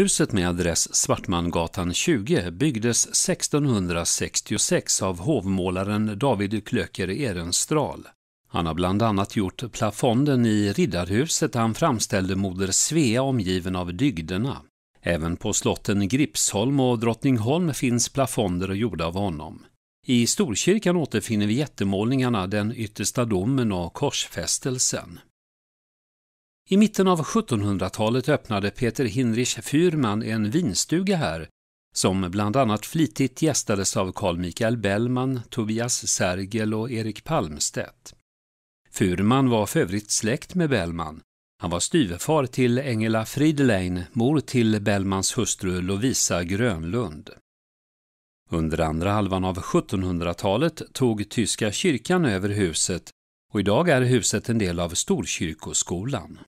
Huset med adress Svartmangatan 20 byggdes 1666 av hovmålaren David Klöcker Ehrenstrahl. Han har bland annat gjort plafonden i Riddarhuset där han framställde Moder Svea omgiven av dygderna. Även på slotten Gripsholm och Drottningholm finns plafonder gjorda av honom. I Storkyrkan återfinner vi jättemålningarna Den yttersta domen och korsfästelsen. I mitten av 1700-talet öppnade Peter Hinrich Fürman en vinstuga här, som bland annat flitigt gästades av Carl Michael Bellman, Tobias Sergel och Erik Palmstedt. Furman var för övrigt släkt med Bellman. Han var styvfar till Engela Fridelein, mor till Bellmans hustru Lovisa Grönlund. Under andra halvan av 1700-talet tog Tyska kyrkan över huset och idag är huset en del av Storkyrkoskolan.